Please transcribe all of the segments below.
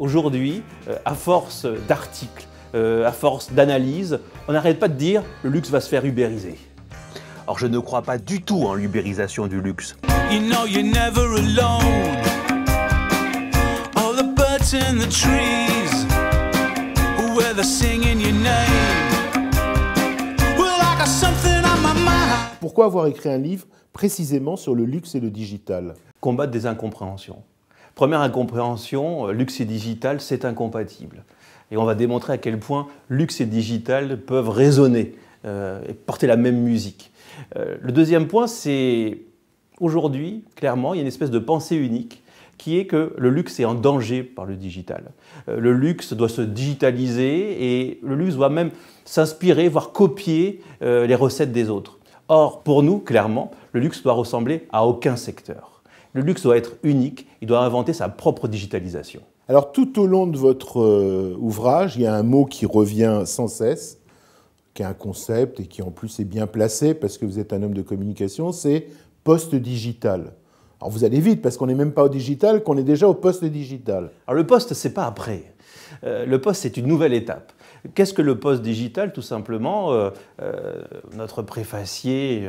Aujourd'hui, euh, à force d'articles, euh, à force d'analyses, on n'arrête pas de dire le luxe va se faire ubériser. Or, je ne crois pas du tout en l'ubérisation du luxe. Pourquoi avoir écrit un livre précisément sur le luxe et le digital Combattre des incompréhensions. Première incompréhension, euh, luxe et digital, c'est incompatible. Et on va démontrer à quel point luxe et digital peuvent résonner euh, et porter la même musique. Euh, le deuxième point, c'est aujourd'hui, clairement, il y a une espèce de pensée unique qui est que le luxe est en danger par le digital. le luxe doit se digitaliser et le luxe doit même s'inspirer, voire copier les recettes des autres. Or, pour nous, clairement, le luxe doit ressembler à aucun secteur. Le luxe doit être unique, il doit inventer sa propre digitalisation. Alors tout au long de votre euh, ouvrage, il y a un mot qui revient sans cesse, qui est un concept et qui en plus est bien placé parce que vous êtes un homme de communication, c'est post-digital. Alors vous allez vite parce qu'on n'est même pas au digital, qu'on est déjà au post-digital. Alors le poste, c'est pas après. Euh, le poste, c'est une nouvelle étape. Qu'est-ce que le poste digital Tout simplement, euh, euh, notre préfacier,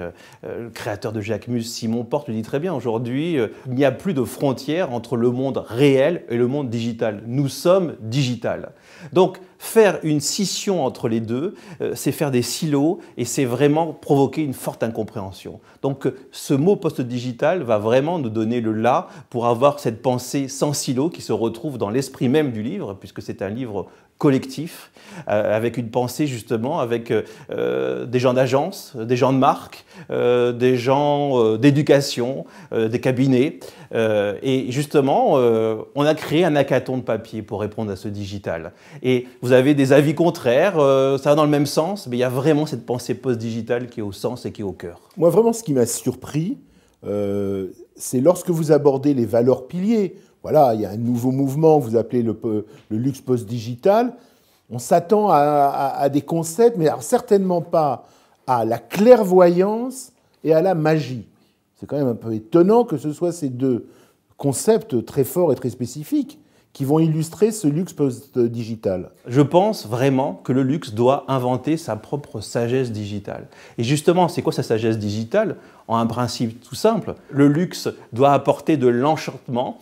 euh, le créateur de Jacquemus, Simon Porte, le dit très bien aujourd'hui, il n'y a plus de frontières entre le monde réel et le monde digital. Nous sommes digital. Donc, Faire une scission entre les deux, euh, c'est faire des silos et c'est vraiment provoquer une forte incompréhension. Donc euh, ce mot post-digital va vraiment nous donner le là pour avoir cette pensée sans silo qui se retrouve dans l'esprit même du livre, puisque c'est un livre collectif, euh, avec une pensée justement avec des gens d'agence, des gens de marque, des gens d'éducation, des cabinets. et justement, on a créé un hackathon de papier pour répondre à ce digital. Et vous vous avez des avis contraires, euh, ça va dans le même sens, mais il y a vraiment cette pensée post-digitale qui est au sens et qui est au cœur. Moi, vraiment, ce qui m'a surpris, euh, c'est lorsque vous abordez les valeurs piliers. Voilà, il y a un nouveau mouvement, vous appelez le, luxe post-digital. On s'attend à, des concepts, mais certainement pas à la clairvoyance et à la magie. C'est quand même un peu étonnant que ce soit ces deux concepts très forts et très spécifiques qui vont illustrer ce luxe post-digital Je pense vraiment que le luxe doit inventer sa propre sagesse digitale. Et justement, c'est quoi sa sagesse digitale En un principe tout simple, le luxe doit apporter de l'enchantement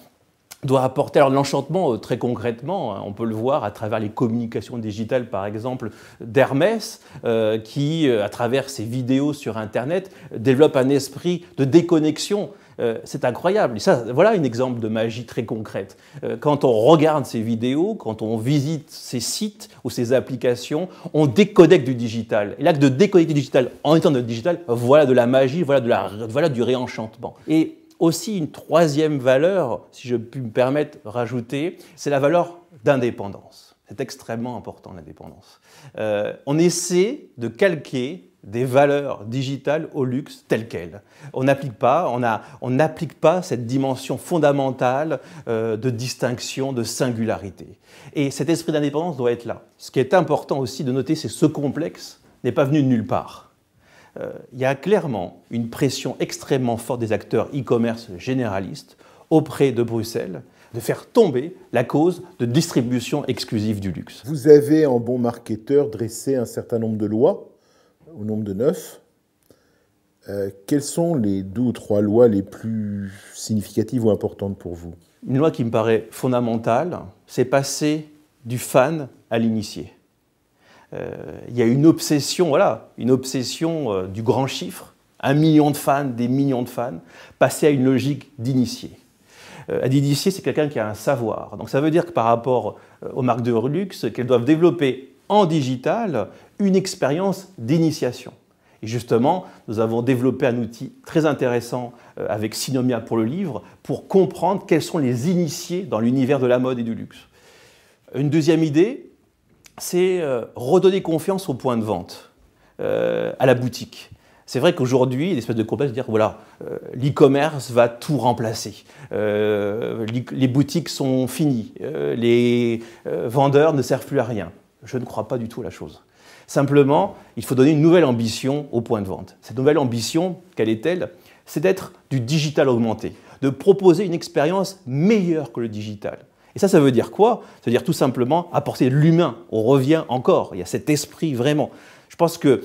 doit apporter. Alors l'enchantement, euh, très concrètement, hein, on peut le voir à travers les communications digitales, par exemple, d'Hermès, euh, qui, euh, à travers ses vidéos sur Internet, développe un esprit de déconnexion. Euh, c'est incroyable. ça, voilà un exemple de magie très concrète. Euh, quand on regarde ces vidéos, quand on visite ces sites ou ces applications, on décodec du digital. Et l'acte de déconnecter du digital en étant dans le digital, voilà de la magie, voilà, de la, du réenchantement. Et aussi une troisième valeur, si je puis me permettre rajouter, c'est la valeur d'indépendance. C'est extrêmement important l'indépendance. Euh, on essaie de calquer des valeurs digitales au luxe telles quelles. On n'applique pas, cette dimension fondamentale euh, de distinction, de singularité. Et cet esprit d'indépendance doit être là. Ce qui est important aussi de noter, c'est ce complexe n'est pas venu de nulle part. Euh, il y a clairement une pression extrêmement forte des acteurs e-commerce généralistes auprès de Bruxelles de faire tomber la cause de distribution exclusive du luxe. Vous avez, en bon marketeur, dressé un certain nombre de lois au nombre de neuf. Euh, quelles sont les deux ou trois lois les plus significatives ou importantes pour vous Une loi qui me paraît fondamentale, c'est passer du fan à l'initié. Euh, il y a une obsession, voilà, une obsession euh, du grand chiffre, un million de fans, des millions de fans, passer à une logique d'initié. un initié, c'est quelqu'un qui a un savoir. Donc ça veut dire que par rapport aux marques de luxe, qu'elles doivent développer en digital une expérience d'initiation. Et justement, nous avons développé un outil très intéressant euh, avec Synomia pour le livre pour comprendre quels sont les initiés dans l'univers de la mode et du luxe. Une deuxième idée, c'est euh, redonner confiance au point de vente, euh, à la boutique. C'est vrai qu'aujourd'hui, il de complexe de dire voilà, l'e-commerce va tout remplacer. les boutiques sont finies. les vendeurs ne servent plus à rien. Je ne crois pas du tout à la chose. Simplement, il faut donner une nouvelle ambition au point de vente. Cette nouvelle ambition, quelle est-elle C'est d'être du digital augmenté, de proposer une expérience meilleure que le digital. Et ça, ça veut dire quoi Ça veut dire tout simplement apporter l'humain. On revient encore, il y a cet esprit vraiment. Je pense que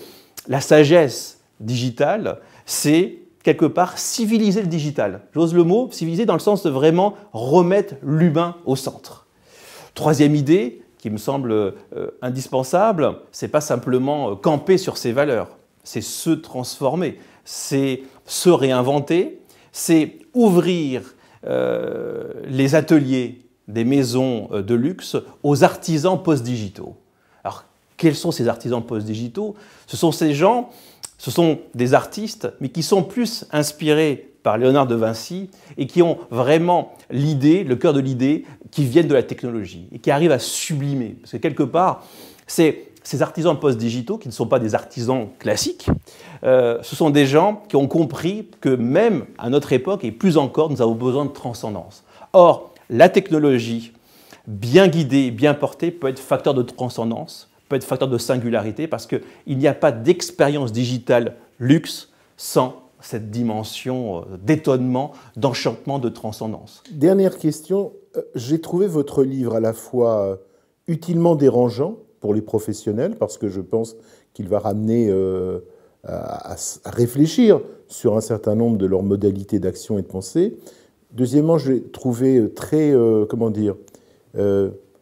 la sagesse digitale, c'est quelque part civiliser le digital. J'ose le mot, civiliser dans le sens de vraiment remettre l'humain au centre. Troisième idée, me semble euh, indispensable, c'est pas simplement euh, camper sur ses valeurs, c'est se transformer, c'est se réinventer, c'est ouvrir euh, les ateliers des maisons de luxe aux artisans post-digitaux. Alors, quels sont ces artisans post-digitaux Ce sont ces gens, ce sont des artistes, mais qui sont plus inspirés par Léonard de Vinci et qui ont vraiment l'idée, le cœur de l'idée, qui viennent de la technologie et qui arrivent à sublimer. Parce que quelque part, c'est ces artisans post-digitaux, qui ne sont pas des artisans classiques, euh, ce sont des gens qui ont compris que même à notre époque, et plus encore, nous avons besoin de transcendance. Or, la technologie, bien guidée, bien portée, peut être facteur de transcendance, peut être facteur de singularité, parce qu'il n'y a pas d'expérience digitale luxe sans cette dimension euh, d'étonnement, d'enchantement, de transcendance. Dernière question, euh, j'ai trouvé votre livre à la fois euh, utilement dérangeant pour les professionnels, parce que je pense qu'il va ramener à, réfléchir sur un certain nombre de leurs modalités d'action et de pensée. Deuxièmement, je l'ai trouvé très, comment dire,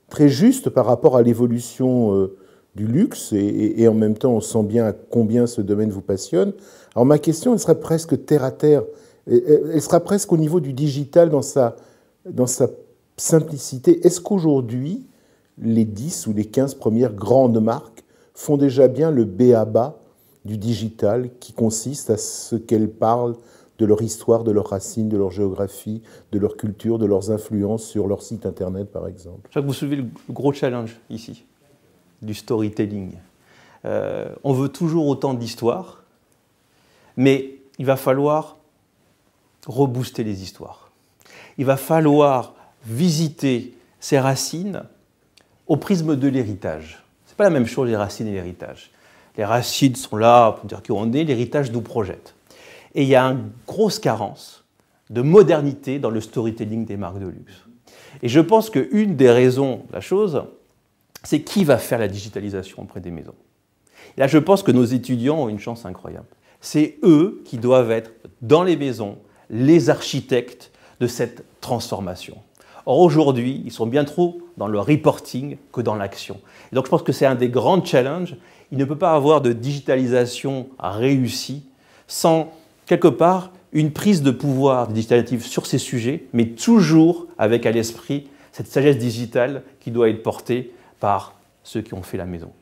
très juste par rapport à l'évolution du luxe, et, en même temps on sent bien à combien ce domaine vous passionne. Alors ma question, elle sera presque terre à terre, elle sera presque au niveau du digital dans sa, dans sa simplicité. Est-ce qu'aujourd'hui, les 10 ou les 15 premières grandes marques font déjà bien le b-a-ba du digital qui consiste à ce qu'elles parlent de leur histoire, de leurs racines, de leur géographie, de leur culture, de leurs influences sur leur site internet, par exemple. Je crois que vous soulevez le gros challenge ici du storytelling. Euh, on veut toujours autant d'histoires, mais il va falloir rebooster les histoires. Il va falloir visiter ses racines au prisme de l'héritage. Ce n'est pas la même chose les racines et l'héritage. Les racines sont là pour dire qui on est, l'héritage nous projette. Et il y a une grosse carence de modernité dans le storytelling des marques de luxe. Et je pense qu'une des raisons de la chose, c'est qui va faire la digitalisation auprès des maisons. là, je pense que nos étudiants ont une chance incroyable. C'est eux qui doivent être dans les maisons les architectes de cette transformation. Or aujourd'hui, ils sont bien trop dans le reporting que dans l'action. donc je pense que c'est un des grands challenges. Il ne peut pas avoir de digitalisation réussie sans, quelque part, une prise de pouvoir des sur ces sujets, mais toujours avec à l'esprit cette sagesse digitale qui doit être portée par ceux qui ont fait la maison.